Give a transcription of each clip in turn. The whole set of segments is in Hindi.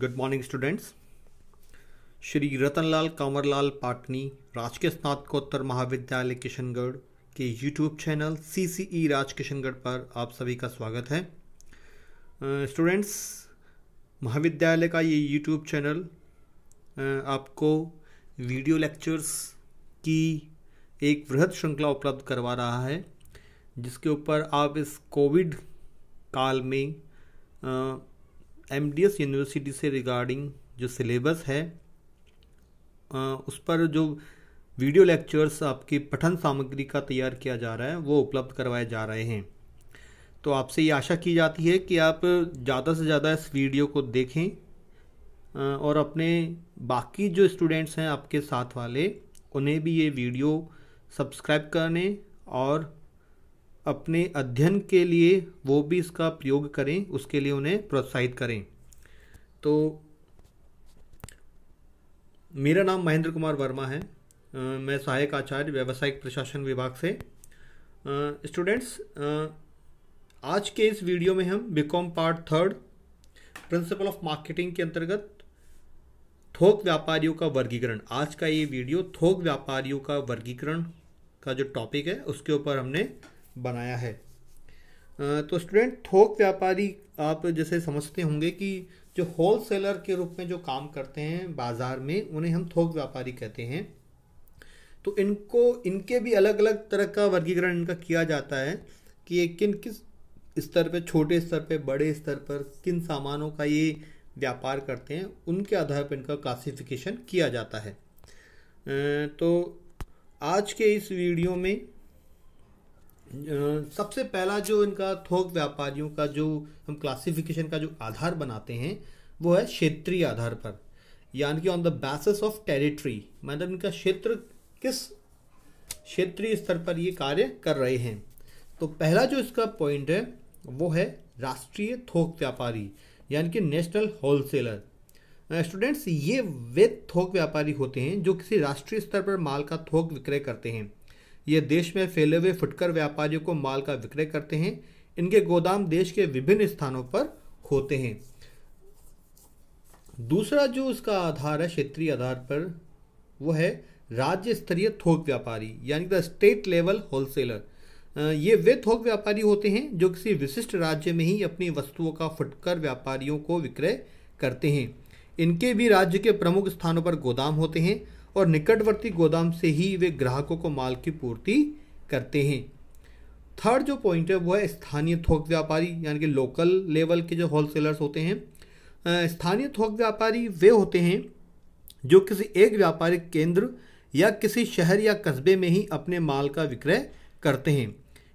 good morning students Shri Ratanlal Kanwarlal Patni राजकीय स्नातकोत्तर महाविद्यालय किशनगढ़ के YouTube channel C C E Raj Kishangarh पर आप सभी का स्वागत है स्टूडेंट्स महाविद्यालय का ये यूट्यूब चैनल आपको वीडियो लेक्चर्स की एक वृहद श्रृंखला उपलब्ध करवा रहा है जिसके ऊपर आप इस कोविड काल में एस यूनिवर्सिटी से रिगार्डिंग जो सिलेबस है उस पर जो वीडियो लेक्चर्स आपकी पठन सामग्री का तैयार किया जा रहा है वो उपलब्ध करवाए जा रहे हैं तो आपसे ये आशा की जाती है कि आप ज़्यादा से ज़्यादा इस वीडियो को देखें और अपने बाकी जो स्टूडेंट्स हैं आपके साथ वाले उन्हें भी ये वीडियो सब्सक्राइब करने और अपने अध्ययन के लिए वो भी इसका प्रयोग करें उसके लिए उन्हें प्रोत्साहित करें तो मेरा नाम महेंद्र कुमार वर्मा है आ, मैं सहायक आचार्य व्यावसायिक प्रशासन विभाग से स्टूडेंट्स आज के इस वीडियो में हम BCom part third principle of marketing के अंतर्गत थोक व्यापारियों का वर्गीकरण आज का ये वीडियो थोक व्यापारियों का वर्गीकरण का जो टॉपिक है उसके ऊपर हमने बनाया है तो स्टूडेंट थोक व्यापारी आप जैसे समझते होंगे कि जो होल सेलर के रूप में जो काम करते हैं बाज़ार में उन्हें हम थोक व्यापारी कहते हैं तो इनको इनके भी अलग अलग तरह का वर्गीकरण इनका किया जाता है कि ये किन किस स्तर पे छोटे स्तर पे बड़े स्तर पर किन सामानों का ये व्यापार करते हैं उनके आधार पर इनका क्लासिफिकेशन किया जाता है तो आज के इस वीडियो में सबसे पहला जो इनका थोक व्यापारियों का जो हम क्लासिफिकेशन का जो आधार बनाते हैं वो है क्षेत्रीय आधार पर यानी कि on the basis of territory मतलब इनका क्षेत्र किस क्षेत्रीय स्तर पर ये कार्य कर रहे हैं तो पहला जो इसका पॉइंट है वो है राष्ट्रीय थोक व्यापारी यानी कि नेशनल होलसेलर स्टूडेंट्स ये वे थोक व्यापारी होते हैं जो किसी राष्ट्रीय स्तर पर माल का थोक विक्रय करते हैं ये देश में फैले हुए फुटकर व्यापारियों को माल का विक्रय करते हैं इनके गोदाम देश के विभिन्न स्थानों पर होते हैं दूसरा जो इसका आधार है क्षेत्रीय आधार पर वो है राज्य स्तरीय थोक व्यापारी यानी द स्टेट लेवल होलसेलर ये वे थोक व्यापारी होते हैं जो किसी विशिष्ट राज्य में ही अपनी वस्तुओं का फुटकर व्यापारियों को विक्रय करते हैं इनके भी राज्य के प्रमुख स्थानों पर गोदाम होते हैं और निकटवर्ती गोदाम से ही वे ग्राहकों को माल की पूर्ति करते हैं थर्ड जो पॉइंट है वो है स्थानीय थोक व्यापारी यानी कि लोकल लेवल के जो होलसेलर्स होते हैं स्थानीय थोक व्यापारी वे होते हैं जो किसी एक व्यापारिक केंद्र या किसी शहर या कस्बे में ही अपने माल का विक्रय करते हैं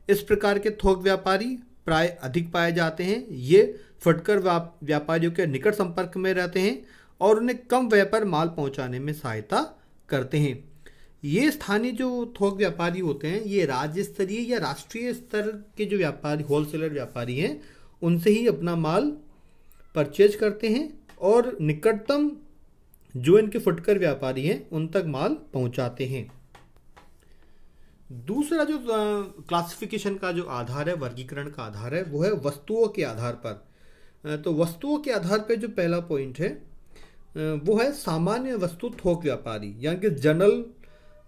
इस प्रकार के थोक व्यापारी प्राय अधिक पाए जाते हैं ये फटकर व्यापारियों के निकट संपर्क में रहते हैं और उन्हें कम व्यय पर माल पहुंचाने में सहायता करते हैं ये स्थानीय जो थोक व्यापारी होते हैं ये राज्य स्तरीय या राष्ट्रीय स्तर के जो व्यापारी होलसेलर व्यापारी हैं उनसे ही अपना माल परचेज करते हैं और निकटतम जो इनके फुटकर व्यापारी हैं उन तक माल पहुंचाते हैं दूसरा जो क्लासिफिकेशन का जो आधार है वर्गीकरण का आधार है वो है वस्तुओं के आधार पर तो वस्तुओं के आधार पर जो पहला पॉइंट है वो है सामान्य वस्तु थोक व्यापारी यानी कि जनरल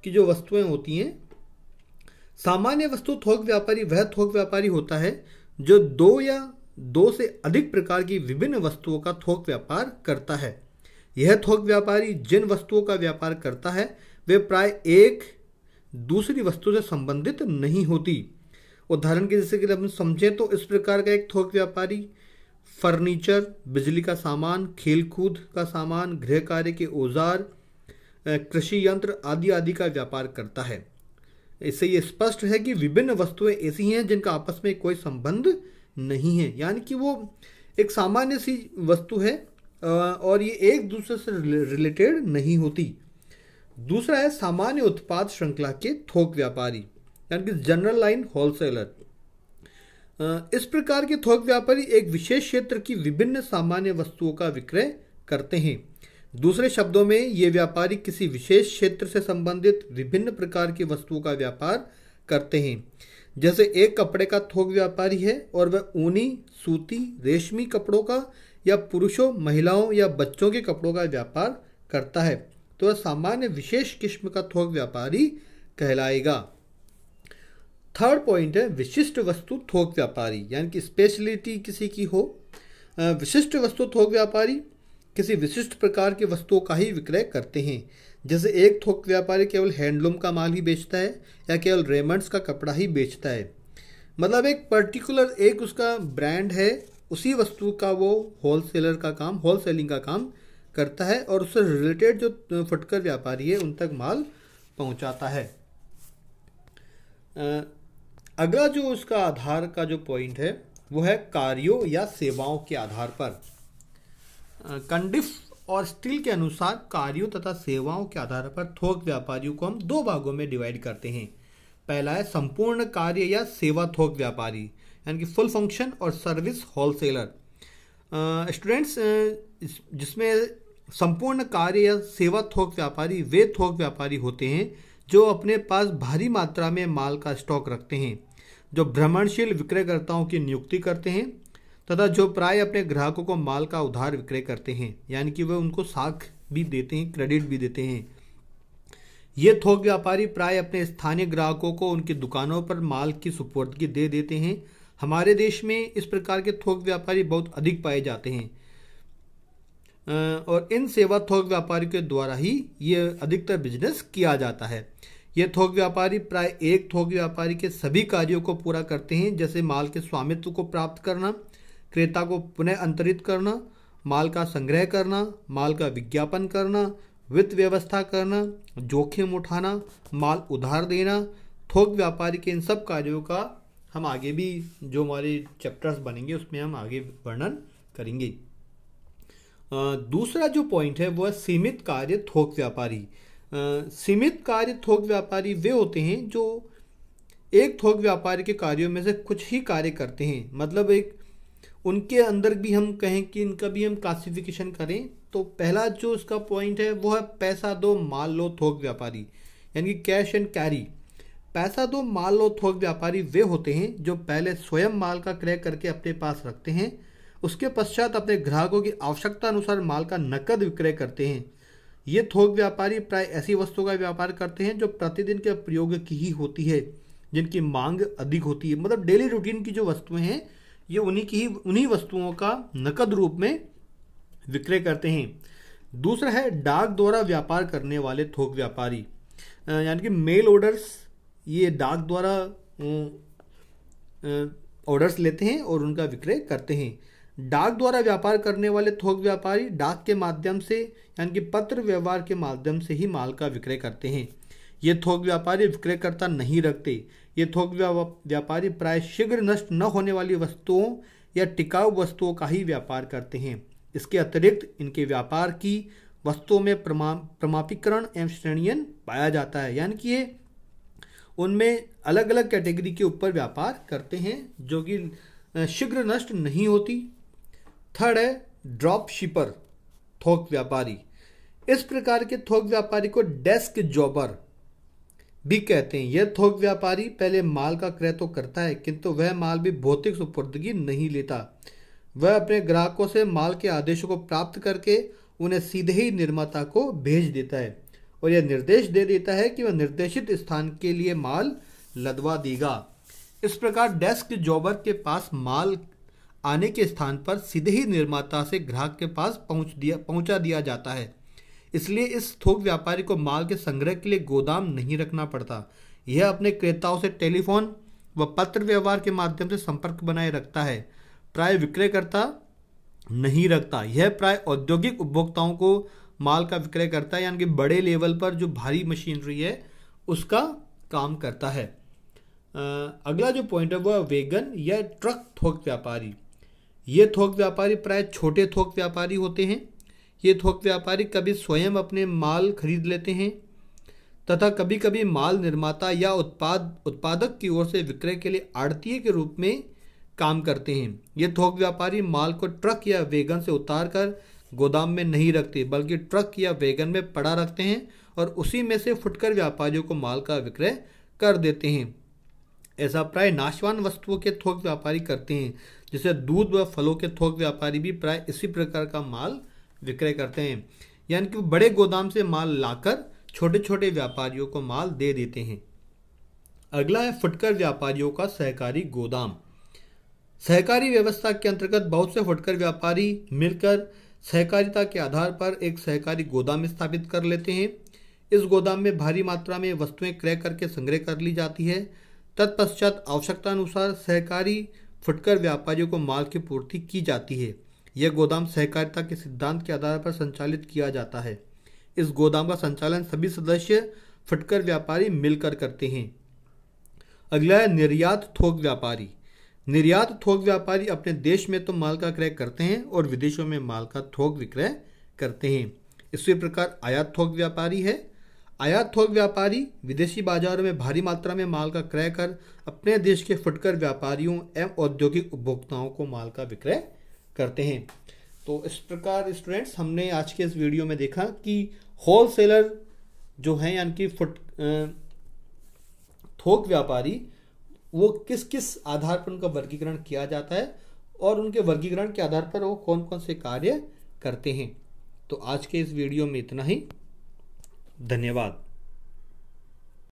की जो वस्तुएं होती हैं सामान्य वस्तु थोक व्यापारी वह थोक व्यापारी होता है जो दो या दो से अधिक प्रकार की विभिन्न वस्तुओं का थोक व्यापार करता है यह थोक व्यापारी जिन वस्तुओं का व्यापार करता है वे प्राय एक दूसरी वस्तु से संबंधित नहीं होती उदाहरण के जैसे कि हम समझें तो इस प्रकार का एक थोक व्यापारी फर्नीचर बिजली का सामान खेलकूद का सामान गृह कार्य के औजार कृषि यंत्र आदि आदि का व्यापार करता है इससे ये स्पष्ट है कि विभिन्न वस्तुएं ऐसी हैं जिनका आपस में कोई संबंध नहीं है यानी कि वो एक सामान्य सी वस्तु है और ये एक दूसरे से रिलेटेड नहीं होती दूसरा है सामान्य उत्पाद श्रृंखला के थोक व्यापारी यानी कि जनरल लाइन होलसेलर इस प्रकार के थोक व्यापारी एक विशेष क्षेत्र की विभिन्न सामान्य वस्तुओं का विक्रय करते हैं दूसरे शब्दों में ये व्यापारी किसी विशेष क्षेत्र से संबंधित विभिन्न प्रकार की वस्तुओं का व्यापार करते हैं जैसे एक कपड़े का थोक व्यापारी है और वह ऊनी सूती रेशमी कपड़ों का या पुरुषों महिलाओं या बच्चों के कपड़ों का व्यापार करता है तो वह सामान्य विशेष किस्म का थोक व्यापारी कहलाएगा थर्ड पॉइंट है विशिष्ट वस्तु थोक व्यापारी यानी कि स्पेशलिटी किसी की हो विशिष्ट वस्तु थोक व्यापारी किसी विशिष्ट प्रकार की वस्तुओं का ही विक्रय करते हैं जैसे एक थोक व्यापारी केवल हैंडलूम का माल ही बेचता है या केवल रेमंड्स का कपड़ा ही बेचता है मतलब एक पर्टिकुलर एक उसका ब्रांड है उसी वस्तु का वो होलसेलर का काम होल का काम करता है और उससे रिलेटेड जो फुटकर व्यापारी है उन तक माल पहुंचाता है अगला जो उसका आधार का जो पॉइंट है वो है कार्यों या सेवाओं के आधार पर कंडिफ और स्टील के अनुसार कार्यों तथा सेवाओं के आधार पर थोक व्यापारियों को हम दो भागों में डिवाइड करते हैं पहला है संपूर्ण कार्य या सेवा थोक व्यापारी यानी कि फुल फंक्शन और सर्विस होलसेलर स्टूडेंट्स जिसमें संपूर्ण कार्य या सेवा थोक व्यापारी वे थोक व्यापारी होते हैं जो अपने पास भारी मात्रा में माल का स्टॉक रखते हैं जो भ्रमणशील विक्रयकर्ताओं की नियुक्ति करते हैं तथा जो प्राय अपने ग्राहकों को माल का उधार विक्रय करते हैं यानी कि वे उनको साख भी देते हैं क्रेडिट भी देते हैं ये थोक व्यापारी प्राय अपने स्थानीय ग्राहकों को उनकी दुकानों पर माल की सुपुर्दगी दे देते हैं हमारे देश में इस प्रकार के थोक व्यापारी बहुत अधिक पाए जाते हैं और इन सेवा थोक व्यापारियों के द्वारा ही ये अधिकतर बिजनेस किया जाता है ये थोक व्यापारी प्राय एक थोक व्यापारी के सभी कार्यों को पूरा करते हैं जैसे माल के स्वामित्व को प्राप्त करना क्रेता को पुनः अंतरित करना माल का संग्रह करना माल का विज्ञापन करना वित्त व्यवस्था करना जोखिम उठाना माल उधार देना थोक व्यापारी के इन सब कार्यों का हम आगे भी जो हमारे चैप्टर्स बनेंगे उसमें हम आगे वर्णन करेंगे दूसरा जो पॉइंट है वह सीमित कार्य थोक व्यापारी सीमित कार्य थोक व्यापारी वे होते हैं जो एक थोक व्यापारी के कार्यों में से कुछ ही कार्य करते हैं मतलब एक उनके अंदर भी हम कहें कि इनका भी हम क्लासिफिकेशन करें तो पहला जो इसका पॉइंट है वो है पैसा दो माल लो थोक व्यापारी यानी कि कैश एंड कैरी पैसा दो माल लो थोक व्यापारी वे होते हैं जो पहले स्वयं माल का क्रय करके अपने पास रखते हैं उसके पश्चात अपने ग्राहकों की आवश्यकता अनुसार माल का नकद विक्रय करते हैं ये थोक व्यापारी प्राय ऐसी वस्तुओं का व्यापार करते हैं जो प्रतिदिन के प्रयोग की ही होती है जिनकी मांग अधिक होती है मतलब डेली रूटीन की जो वस्तुएं हैं ये उन्हीं की ही उन्हीं वस्तुओं का नकद रूप में विक्रय करते हैं दूसरा है डाक द्वारा व्यापार करने वाले थोक व्यापारी यानी कि मेल ऑर्डर्स ये डाक द्वारा ऑर्डर्स लेते हैं और उनका विक्रय करते हैं डाक द्वारा व्यापार करने वाले थोक व्यापारी डाक के माध्यम से यानी कि पत्र व्यवहार के माध्यम से ही माल का विक्रय करते हैं ये थोक व्यापारी विक्रयकर्ता नहीं रखते ये थोक व्यापारी प्राय शीघ्र नष्ट न होने वाली वस्तुओं या टिकाऊ वस्तुओं का ही व्यापार करते हैं इसके अतिरिक्त इनके व्यापार की वस्तुओं में प्रमा प्रमापीकरण एवं श्रेणियन पाया जाता है यानी कि ये उनमें अलग अलग कैटेगरी के ऊपर व्यापार करते हैं जो कि शीघ्र नष्ट नहीं होती थर्ड है ड्रॉप शिपर थोक व्यापारी इस प्रकार के थोक व्यापारी को डेस्क जॉबर भी कहते हैं यह थोक व्यापारी पहले माल का क्रय तो करता है किंतु वह माल भी भौतिक सुपुर्दगी नहीं लेता वह अपने ग्राहकों से माल के आदेशों को प्राप्त करके उन्हें सीधे ही निर्माता को भेज देता है और यह निर्देश दे देता है कि वह निर्देशित स्थान के लिए माल लदवा देगा इस प्रकार डेस्क जॉबर के पास माल आने के स्थान पर सीधे ही निर्माता से ग्राहक के पास पहुंच दिया पहुंचा दिया जाता है इसलिए इस थोक व्यापारी को माल के संग्रह के लिए गोदाम नहीं रखना पड़ता यह अपने क्रेताओं से टेलीफोन व पत्र व्यवहार के माध्यम से संपर्क बनाए रखता है प्राय विक्रयकर्ता नहीं रखता यह प्राय औद्योगिक उपभोक्ताओं को माल का विक्रय करता है यानी कि बड़े लेवल पर जो भारी मशीनरी है उसका काम करता है अगला जो पॉइंट है वह वेगन या ट्रक थोक व्यापारी ये थोक व्यापारी प्राय छोटे थोक व्यापारी होते हैं ये थोक व्यापारी कभी स्वयं अपने माल खरीद लेते हैं तथा कभी कभी माल निर्माता या उत्पाद उत्पादक की ओर से विक्रय के लिए आड़तीय के रूप में काम करते हैं ये थोक व्यापारी माल को ट्रक या वेगन से उतार कर गोदाम में नहीं रखते बल्कि ट्रक या वेगन में पड़ा रखते हैं और उसी में से फुटकर व्यापारियों को माल का विक्रय कर देते हैं ऐसा प्राय नाशवान वस्तुओं के थोक व्यापारी करते हैं जैसे दूध व फलों के थोक व्यापारी भी प्राय इसी प्रकार का माल विक्रय करते हैं यानी कि वो बड़े गोदाम से माल लाकर छोटे छोटे व्यापारियों को माल दे देते हैं अगला है फुटकर व्यापारियों का सहकारी गोदाम सहकारी व्यवस्था के अंतर्गत बहुत से फुटकर व्यापारी मिलकर सहकारिता के आधार पर एक सहकारी गोदाम स्थापित कर लेते हैं इस गोदाम में भारी मात्रा में वस्तुएं क्रय करके संग्रह कर ली जाती है तत्पश्चात आवश्यकतानुसार सहकारी फुटकर व्यापारियों को माल की पूर्ति की जाती है यह गोदाम सहकारिता के सिद्धांत के आधार पर संचालित किया जाता है इस गोदाम का संचालन सभी सदस्य फुटकर व्यापारी मिलकर करते हैं अगला है निर्यात थोक व्यापारी निर्यात थोक व्यापारी अपने देश में तो माल का क्रय करते हैं और विदेशों में माल का थोक विक्रय करते हैं इसी प्रकार आयात थोक व्यापारी है आयात थोक व्यापारी विदेशी बाजारों में भारी मात्रा में माल का क्रय कर अपने देश के फुटकर व्यापारियों एवं औद्योगिक उपभोक्ताओं को माल का विक्रय करते हैं तो इस प्रकार स्टूडेंट्स हमने आज के इस वीडियो में देखा कि होल सेलर जो हैं यानी कि फुट थोक व्यापारी वो किस किस आधार पर उनका वर्गीकरण किया जाता है और उनके वर्गीकरण के आधार पर वो कौन कौन से कार्य करते हैं तो आज के इस वीडियो में इतना ही धन्यवाद